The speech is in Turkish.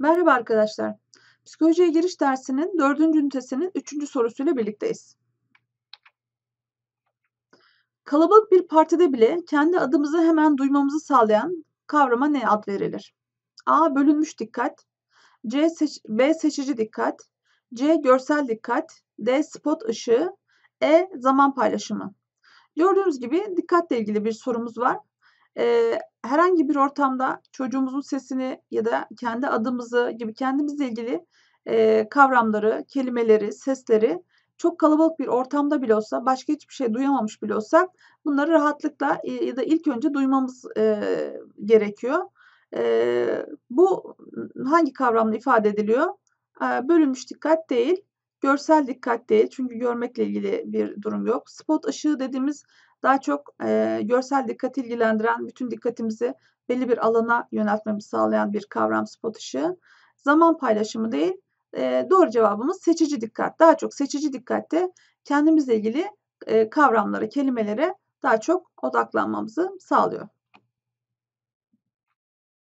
Merhaba arkadaşlar. Psikolojiye giriş dersinin dördüncü ünitesinin üçüncü sorusuyla birlikteyiz. Kalabalık bir partide bile kendi adımızı hemen duymamızı sağlayan kavrama ne ad verilir? A. Bölünmüş dikkat. C. Seç B. Seçici dikkat. C. Görsel dikkat. D. Spot ışığı. E. Zaman paylaşımı. Gördüğünüz gibi dikkatle ilgili bir sorumuz var e, herhangi bir ortamda çocuğumuzun sesini ya da kendi adımızı gibi kendimizle ilgili e, kavramları, kelimeleri, sesleri çok kalabalık bir ortamda bile olsa, başka hiçbir şey duyamamış bile olsak bunları rahatlıkla e, ya da ilk önce duymamız e, gerekiyor. E, bu hangi kavramla ifade ediliyor? E, bölünmüş dikkat değil. Görsel dikkat değil çünkü görmekle ilgili bir durum yok. Spot ışığı dediğimiz daha çok e, görsel dikkat ilgilendiren bütün dikkatimizi belli bir alana yöneltmemizi sağlayan bir kavram spot ışığı. Zaman paylaşımı değil e, doğru cevabımız seçici dikkat. Daha çok seçici dikkatte kendimizle ilgili e, kavramlara, kelimelere daha çok odaklanmamızı sağlıyor.